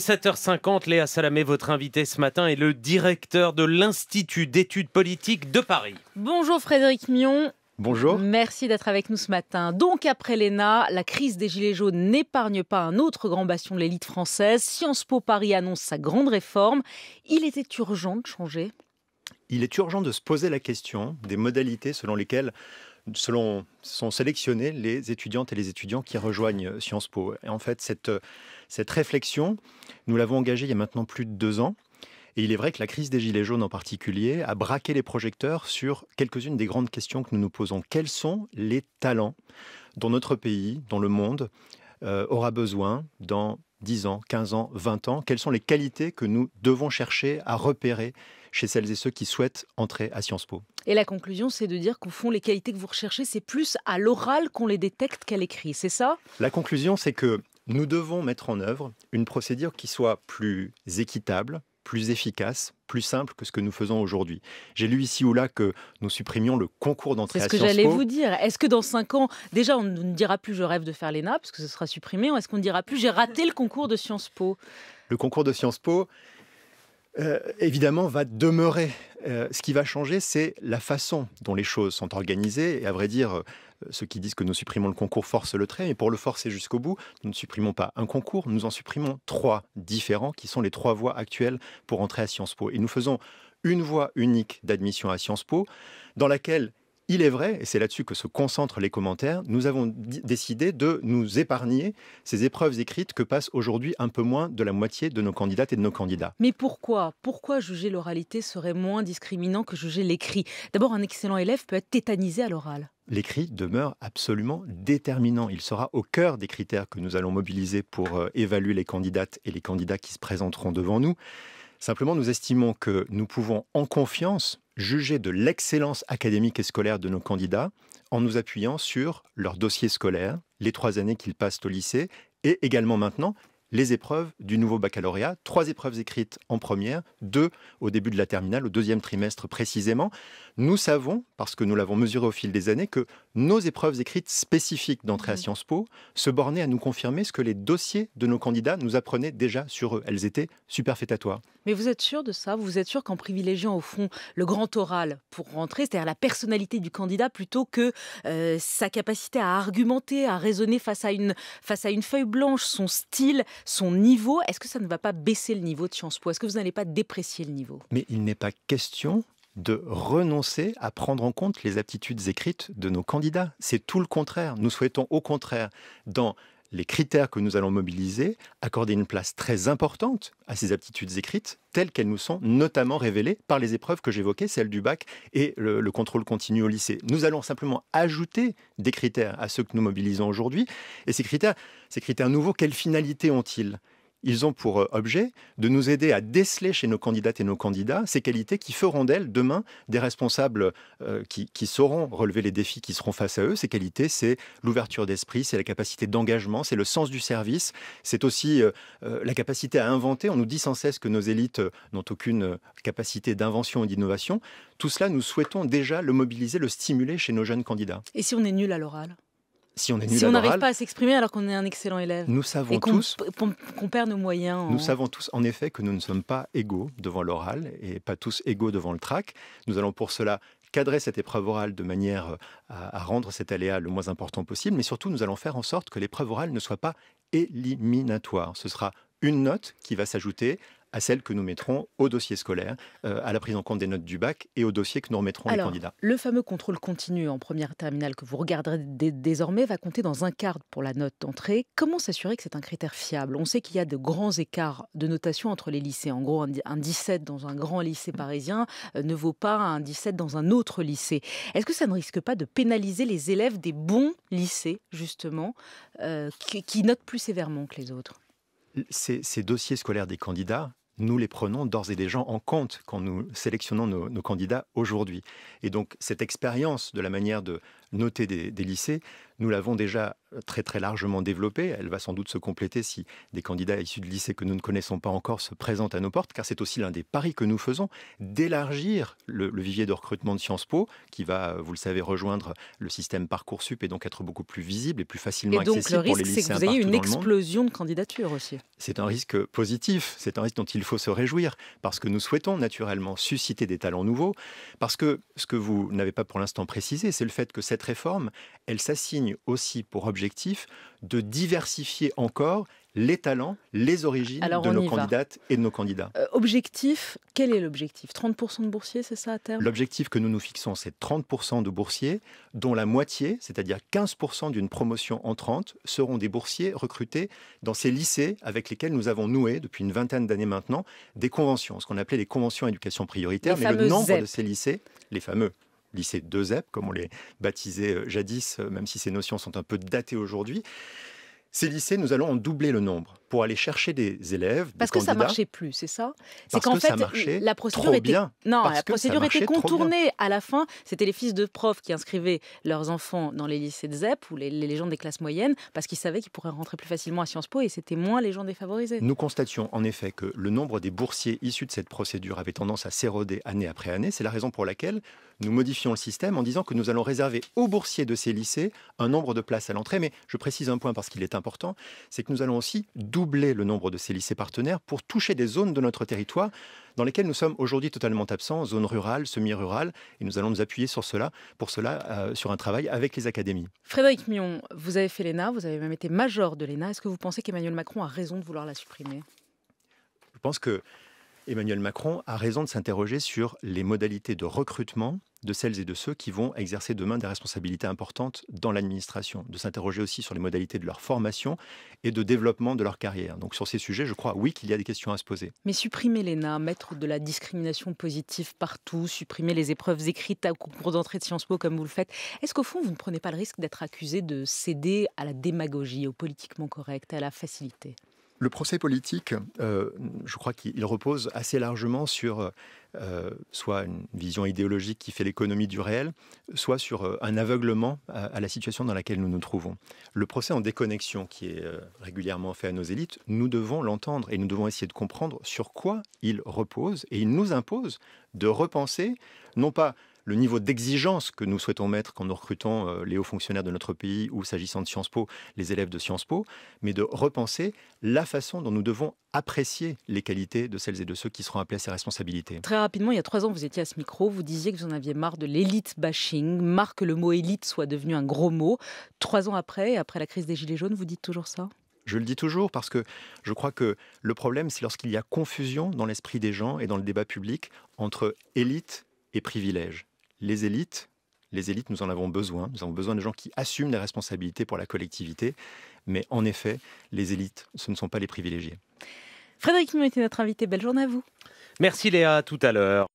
7h50, Léa Salamé, votre invité ce matin, est le directeur de l'Institut d'études politiques de Paris. Bonjour Frédéric Mion. Bonjour. Merci d'être avec nous ce matin. Donc après l'ENA, la crise des Gilets jaunes n'épargne pas un autre grand bastion de l'élite française. Sciences Po Paris annonce sa grande réforme. Il était urgent de changer il est urgent de se poser la question des modalités selon lesquelles selon, sont sélectionnés les étudiantes et les étudiants qui rejoignent Sciences Po. Et en fait, cette, réflexion, nous l'avons engagée il y a maintenant plus de deux ans. Et il est vrai que la crise des Gilets jaunes en particulier a braqué les projecteurs sur quelques-unes des grandes questions que nous nous posons. Quels sont les talents dont notre pays, dont le monde, euh, aura besoin dans 10 ans, 15 ans, 20 ans Quelles sont les qualités que nous devons chercher à repérer chez celles et ceux qui souhaitent entrer à Sciences Po et la conclusion, c'est de dire qu'au fond, les qualités que vous recherchez, c'est plus à l'oral qu'on les détecte qu'à l'écrit, c'est ça La conclusion, c'est que nous devons mettre en œuvre une procédure qui soit plus équitable, plus efficace, plus simple que ce que nous faisons aujourd'hui. J'ai lu ici ou là que nous supprimions le concours d'entrée à Sciences C'est ce que j'allais vous dire. Est-ce que dans cinq ans, déjà, on ne dira plus je rêve de faire l'ENA, parce que ce sera supprimé, ou est-ce qu'on ne dira plus j'ai raté le concours de Sciences Po Le concours de Sciences Po, euh, évidemment, va demeurer. Euh, ce qui va changer, c'est la façon dont les choses sont organisées. Et à vrai dire, euh, ceux qui disent que nous supprimons le concours forcent le trait, mais pour le forcer jusqu'au bout, nous ne supprimons pas un concours, nous en supprimons trois différents, qui sont les trois voies actuelles pour entrer à Sciences Po. Et nous faisons une voie unique d'admission à Sciences Po, dans laquelle il est vrai, et c'est là-dessus que se concentrent les commentaires, nous avons décidé de nous épargner ces épreuves écrites que passent aujourd'hui un peu moins de la moitié de nos candidates et de nos candidats. Mais pourquoi Pourquoi juger l'oralité serait moins discriminant que juger l'écrit D'abord, un excellent élève peut être tétanisé à l'oral l'écrit demeure absolument déterminant. Il sera au cœur des critères que nous allons mobiliser pour euh, évaluer les candidates et les candidats qui se présenteront devant nous. Simplement, nous estimons que nous pouvons en confiance juger de l'excellence académique et scolaire de nos candidats en nous appuyant sur leur dossier scolaire, les trois années qu'ils passent au lycée et également maintenant les épreuves du nouveau baccalauréat. Trois épreuves écrites en première, deux au début de la terminale, au deuxième trimestre précisément. Nous savons, parce que nous l'avons mesuré au fil des années, que nos épreuves écrites spécifiques d'entrée à mmh. Sciences Po se bornaient à nous confirmer ce que les dossiers de nos candidats nous apprenaient déjà sur eux. Elles étaient superfétatoires. Mais vous êtes sûr de ça Vous êtes sûr qu'en privilégiant au fond le grand oral pour rentrer, c'est-à-dire la personnalité du candidat plutôt que euh, sa capacité à argumenter, à raisonner face à une, face à une feuille blanche, son style, son niveau, est-ce que ça ne va pas baisser le niveau de Sciences Po Est-ce que vous n'allez pas déprécier le niveau Mais il n'est pas question de renoncer à prendre en compte les aptitudes écrites de nos candidats. C'est tout le contraire. Nous souhaitons au contraire, dans les critères que nous allons mobiliser, accordent une place très importante à ces aptitudes écrites, telles qu'elles nous sont notamment révélées par les épreuves que j'évoquais, celles du bac et le, contrôle continu au lycée. Nous allons simplement ajouter des critères à ceux que nous mobilisons aujourd'hui. Et ces critères, ces critères nouveaux, quelles finalités ont-ils ils ont pour euh, objet de nous aider à déceler chez nos candidates et nos candidats ces qualités qui feront d'elles demain des responsables euh, qui, sauront relever les défis qui seront face à eux. Ces qualités, c'est l'ouverture d'esprit, c'est la capacité d'engagement, c'est le sens du service, c'est aussi euh, la capacité à inventer. On nous dit sans cesse que nos élites n'ont aucune capacité d'invention et d'innovation. Tout cela, nous souhaitons déjà le mobiliser, le stimuler chez nos jeunes candidats. Et si on est nul à l'oral si on n'arrive pas à s'exprimer alors qu'on est un excellent élève. Nous savons tous qu'on perd nos moyens. Nous savons tous en effet que nous ne sommes pas égaux devant l'oral et pas tous égaux devant le trac. Nous allons pour cela cadrer cette épreuve orale de manière euh, à rendre cet aléa le moins important possible, mais surtout nous allons faire en sorte que l'épreuve orale ne soit pas éliminatoire. Ce sera une note qui va s'ajouter à celle que nous mettrons au dossier scolaire, euh, à la prise en compte des notes du bac et au dossier que nous remettrons les candidats. Le fameux contrôle continu en première terminale que vous regarderez désormais va compter dans un quart pour la note d'entrée. Comment s'assurer que c'est un critère fiable On sait qu'il y a de grands écarts de notation entre les lycées. En gros, un 17 dans un grand lycée parisien euh, ne vaut pas un 17 dans un autre lycée. Est-ce que ça ne risque pas de pénaliser les élèves des bons lycées, justement, euh, qui, notent plus sévèrement que les autres ces, dossiers scolaires des candidats nous les prenons d'ores et déjà en compte quand nous sélectionnons nos, candidats aujourd'hui. Et donc cette expérience de la manière de noter des lycées, nous l'avons déjà très très largement développée. Elle va sans doute se compléter si des candidats issus de lycées que nous ne connaissons pas encore se présentent à nos portes, car c'est aussi l'un des paris que nous faisons, d'élargir le, vivier de recrutement de Sciences Po, qui va, vous le savez, rejoindre le système Parcoursup et donc être beaucoup plus visible et plus facilement et donc, accessible le risque, C'est que vous ayez une explosion de candidatures aussi. C'est un risque positif, c'est un risque dont il faut se réjouir, parce que nous souhaitons naturellement susciter des talents nouveaux, parce que ce que vous n'avez pas pour l'instant précisé, c'est le fait que cette réforme, elle s'assigne aussi pour objectif Objectif, de diversifier encore les talents, les origines de nos candidates et de nos candidats. Euh, objectif, quel est l'objectif 30% de boursiers, c'est ça à terme L'objectif que nous nous fixons, c'est 30% de boursiers, dont la moitié, c'est-à-dire 15% d'une promotion entrante, seront des boursiers recrutés dans ces lycées avec lesquels nous avons noué, depuis une vingtaine d'années maintenant, des conventions, ce qu'on appelait les conventions éducation prioritaire, mais le nombre de ces lycées, les fameux lycée 2EP, comme on les baptisait euh, jadis, euh, même si ces notions sont un peu datées aujourd'hui. Ces lycées, nous allons en doubler le nombre pour aller chercher des élèves. Parce que ça marchait plus, c'est ça C'est qu'en fait, la procédure était bien. non, la procédure était contournée. À la fin, c'était les fils de profs qui inscrivaient leurs enfants dans les lycées de ZEP ou les, les gens des classes moyennes parce qu'ils savaient qu'ils pourraient rentrer plus facilement à Sciences Po et c'était moins les gens défavorisés. Nous constations en effet que le nombre des boursiers issus de cette procédure avait tendance à s'éroder année après année. C'est la raison pour laquelle nous modifions le système en disant que nous allons réserver aux boursiers de ces lycées un nombre de places à l'entrée. Mais je précise un point parce qu'il est important, c'est que nous allons aussi doubler doubler le nombre de ces lycées partenaires pour toucher des zones de notre territoire dans lesquelles nous sommes aujourd'hui totalement absents, zones rurales, semi-rurales, et nous allons nous appuyer sur cela, pour cela, euh, sur un travail avec les académies. Frédéric Mion, vous avez fait l'ENA, vous avez même été major de l'ENA. Est-ce que vous pensez qu'Emmanuel Macron a raison de vouloir la supprimer Je pense que Emmanuel Macron a raison de s'interroger sur les modalités de recrutement de celles et de ceux qui vont exercer demain des responsabilités importantes dans l'administration, de s'interroger aussi sur les modalités de leur formation et de développement de leur carrière. Donc sur ces sujets, je crois, oui, qu'il y a des questions à se poser. Mais supprimer l'ENA, mettre de la discrimination positive partout, supprimer les épreuves écrites à concours d'entrée de Sciences Po comme vous le faites, est-ce qu'au fond, vous ne prenez pas le risque d'être accusé de céder à la démagogie, au politiquement correct, à la facilité le procès politique, euh, je crois qu'il repose assez largement sur euh, soit une vision idéologique qui fait l'économie du réel, soit sur euh, un aveuglement à, la situation dans laquelle nous nous trouvons. Le procès en déconnexion qui est régulièrement fait à nos élites, nous devons l'entendre et nous devons essayer de comprendre sur quoi il repose et il nous impose de repenser, non pas le niveau d'exigence que nous souhaitons mettre quand nous recrutons euh, les hauts fonctionnaires de notre pays ou s'agissant de Sciences Po, les élèves de Sciences Po, mais de repenser la façon dont nous devons apprécier les qualités de celles et de ceux qui seront appelés à ces responsabilités. Très rapidement, il y a trois ans, vous étiez à ce micro, vous disiez que vous en aviez marre de l'élite bashing, marre que le mot élite soit devenu un gros mot. Trois ans après, après la crise des Gilets jaunes, vous dites toujours ça je le dis toujours parce que je crois que le problème, c'est lorsqu'il y a confusion dans l'esprit des gens et dans le débat public entre élite et privilège les élites, les élites, nous en avons besoin. Nous avons besoin de gens qui assument les responsabilités pour la collectivité. Mais en effet, les élites, ce ne sont pas les privilégiés. Frédéric Mignon était notre invité. Belle journée à vous. Merci Léa, tout à l'heure.